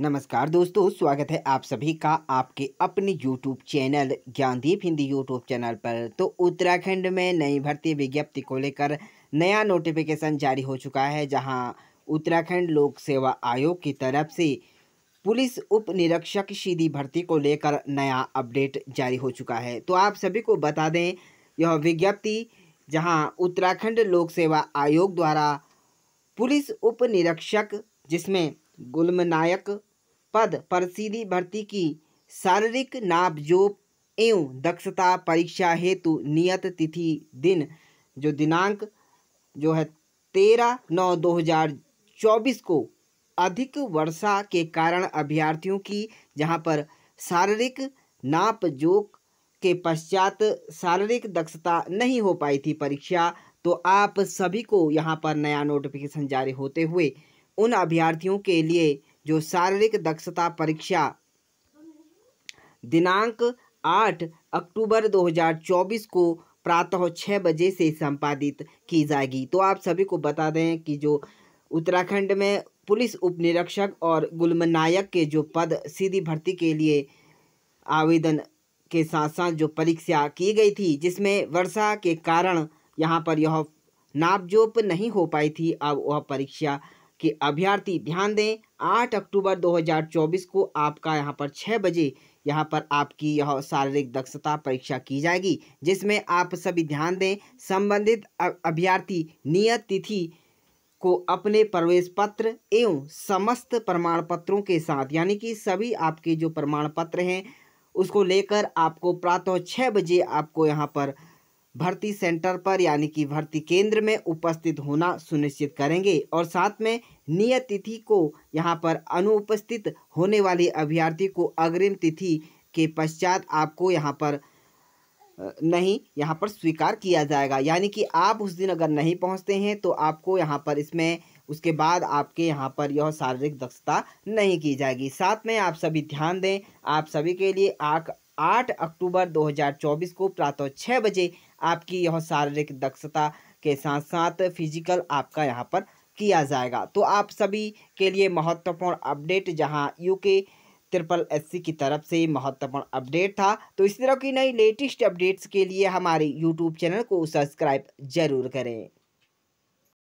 नमस्कार दोस्तों स्वागत है आप सभी का आपके अपने YouTube channel Gyandeep Hindi YouTube channel पर तो उत्तराखंड में नई भर्ती विज्ञप्ति को लेकर नया नोटिफिकेशन जारी हो चुका है जहां उत्तराखंड लोक सेवा आयोग की तरफ से पुलिस उप निरीक्षक सीधी भर्ती को लेकर नया अपडेट जारी हो चुका है तो आप सभी को बता दें यह विज्ञप्ति जहाँ उत्तराखंड लोक सेवा आयोग द्वारा पुलिस उप निरीक्षक जिसमें गुलम नायक पद पर सीधी भर्ती की शारीरिक नापजोप एवं दक्षता परीक्षा हेतु नियत तिथि दिन जो दिनांक जो है तेरह नौ दो हजार चौबीस को अधिक वर्षा के कारण अभ्यर्थियों की जहां पर शारीरिक नापजोक के पश्चात शारीरिक दक्षता नहीं हो पाई थी परीक्षा तो आप सभी को यहाँ पर नया नोटिफिकेशन जारी होते हुए उन अभ्यर्थियों के लिए जो शारीरिक दक्षता परीक्षा दिनांक 8 अक्टूबर 2024 को प्रातः छः बजे से संपादित की जाएगी तो आप सभी को बता दें कि जो उत्तराखंड में पुलिस उप निरीक्षक और गुलमनायक के जो पद सीधी भर्ती के लिए आवेदन के साथ साथ जो परीक्षा की गई थी जिसमें वर्षा के कारण यहाँ पर यह नापजोप नहीं हो पाई थी अब वह परीक्षा कि अभ्यर्थी ध्यान दें 8 अक्टूबर 2024 को आपका यहाँ पर 6 बजे यहाँ पर आपकी यह शारीरिक दक्षता परीक्षा की जाएगी जिसमें आप सभी ध्यान दें संबंधित अभ्यर्थी नियत तिथि को अपने प्रवेश पत्र एवं समस्त प्रमाण पत्रों के साथ यानी कि सभी आपके जो प्रमाण पत्र हैं उसको लेकर आपको प्रातः छः बजे आपको यहाँ पर भर्ती सेंटर पर यानी कि भर्ती केंद्र में उपस्थित होना सुनिश्चित करेंगे और साथ में नियत तिथि को यहाँ पर अनुपस्थित होने वाले अभ्यर्थी को अग्रिम तिथि के पश्चात आपको यहाँ पर नहीं यहाँ पर स्वीकार किया जाएगा यानी कि आप उस दिन अगर नहीं पहुँचते हैं तो आपको यहाँ पर इसमें उसके बाद आपके यहाँ पर यह शारीरिक दक्षता नहीं की जाएगी साथ में आप सभी ध्यान दें आप सभी के लिए आँख आठ अक्टूबर 2024 को प्रातः छः बजे आपकी यह शारीरिक दक्षता के साथ साथ फिजिकल आपका यहाँ पर किया जाएगा तो आप सभी के लिए महत्वपूर्ण अपडेट जहाँ यूके ट्रिपल एस की तरफ से महत्वपूर्ण अपडेट था तो इस तरह की नई लेटेस्ट अपडेट्स के लिए हमारे यूट्यूब चैनल को सब्सक्राइब जरूर करें